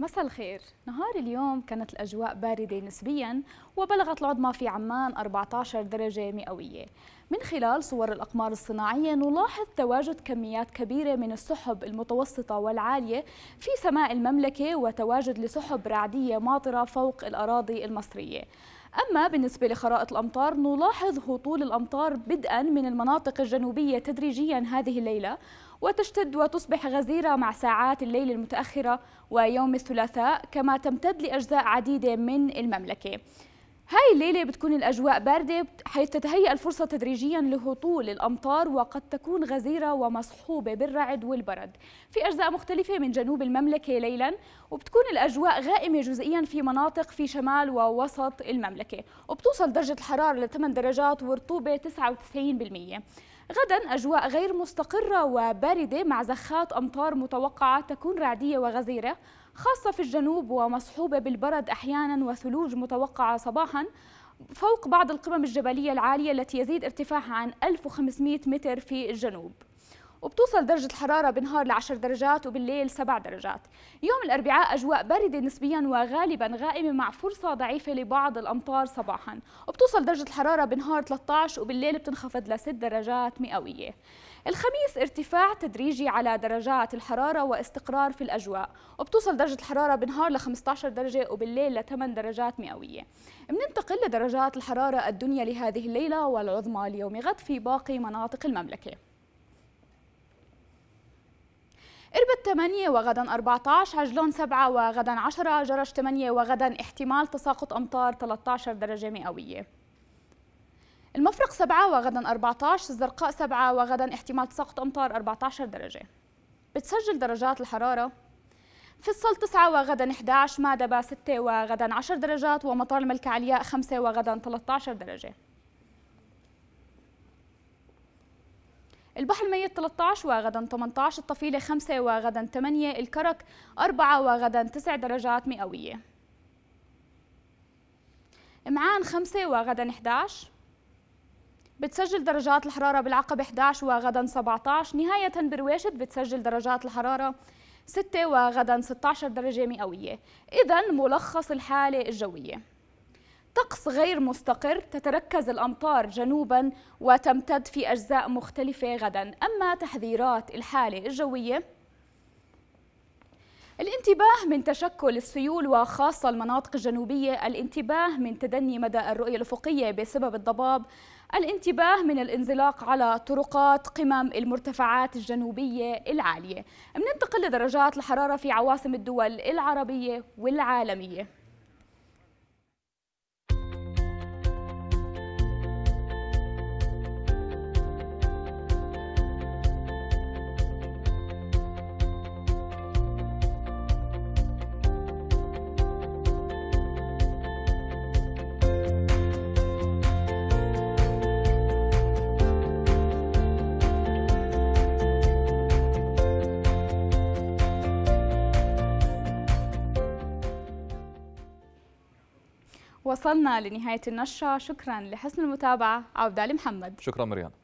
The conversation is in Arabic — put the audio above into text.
مساء الخير نهار اليوم كانت الأجواء باردة نسبيا وبلغت العظمى في عمان 14 درجة مئوية من خلال صور الأقمار الصناعية نلاحظ تواجد كميات كبيرة من السحب المتوسطة والعالية في سماء المملكة وتواجد لسحب رعدية ماطرة فوق الأراضي المصرية أما بالنسبة لخرائط الأمطار نلاحظ هطول الأمطار بدءا من المناطق الجنوبية تدريجيا هذه الليلة وتشتد وتصبح غزيرة مع ساعات الليل المتأخرة ويوم الثلاثاء كما تمتد لأجزاء عديدة من المملكة هاي الليلة بتكون الأجواء باردة حيث تتهيأ الفرصة تدريجيا لهطول الأمطار وقد تكون غزيرة ومصحوبة بالرعد والبرد في أجزاء مختلفة من جنوب المملكة ليلا وبتكون الأجواء غائمة جزئيا في مناطق في شمال ووسط المملكة وبتوصل درجة الحرارة ل 8 درجات ورطوبة 99% غدا أجواء غير مستقرة وباردة مع زخات أمطار متوقعة تكون رعدية وغزيرة خاصة في الجنوب ومصحوبة بالبرد أحيانا وثلوج متوقعة صباحا فوق بعض القمم الجبلية العالية التي يزيد ارتفاعها عن 1500 متر في الجنوب وبتوصل درجة الحرارة بالنهار ل 10 درجات وبالليل 7 درجات. يوم الأربعاء أجواء باردة نسبيا وغالبا غائمة مع فرصة ضعيفة لبعض الأمطار صباحا، وبتوصل درجة الحرارة بالنهار 13 وبالليل بتنخفض ل 6 درجات مئوية. الخميس ارتفاع تدريجي على درجات الحرارة واستقرار في الأجواء، وبتوصل درجة الحرارة بالنهار ل 15 درجة وبالليل ل 8 درجات مئوية. بننتقل لدرجات الحرارة الدنيا لهذه الليلة والعظمى ليوم غد في باقي مناطق المملكة. إربد 8 وغدا 14 عجلون 7 وغدا 10 جرش 8 وغدا احتمال تساقط أمطار 13 درجة مئوية المفرق 7 وغدا 14 الزرقاء 7 وغدا احتمال تساقط أمطار 14 درجة بتسجل درجات الحرارة الصل 9 وغدا 11 مادبا 6 وغدا 10 درجات ومطار الملكة علياء 5 وغدا 13 درجة البحر الميت 13 وغدا 18 الطفيلة 5 وغدا 8 الكرك 4 وغدا 9 درجات مئوية معان 5 وغدا 11 بتسجل درجات الحرارة بالعقبة 11 وغدا 17 نهاية برويشت بتسجل درجات الحرارة 6 وغدا 16 درجة مئوية إذا ملخص الحالة الجوية طقس غير مستقر تتركز الأمطار جنوبا وتمتد في أجزاء مختلفة غدا أما تحذيرات الحالة الجوية الانتباه من تشكل السيول وخاصة المناطق الجنوبية الانتباه من تدني مدى الرؤية الأفقية بسبب الضباب الانتباه من الانزلاق على طرقات قمم المرتفعات الجنوبية العالية بننتقل لدرجات الحرارة في عواصم الدول العربية والعالمية وصلنا لنهاية النشرة شكرا لحسن المتابعة عودة لمحمد شكرا مريم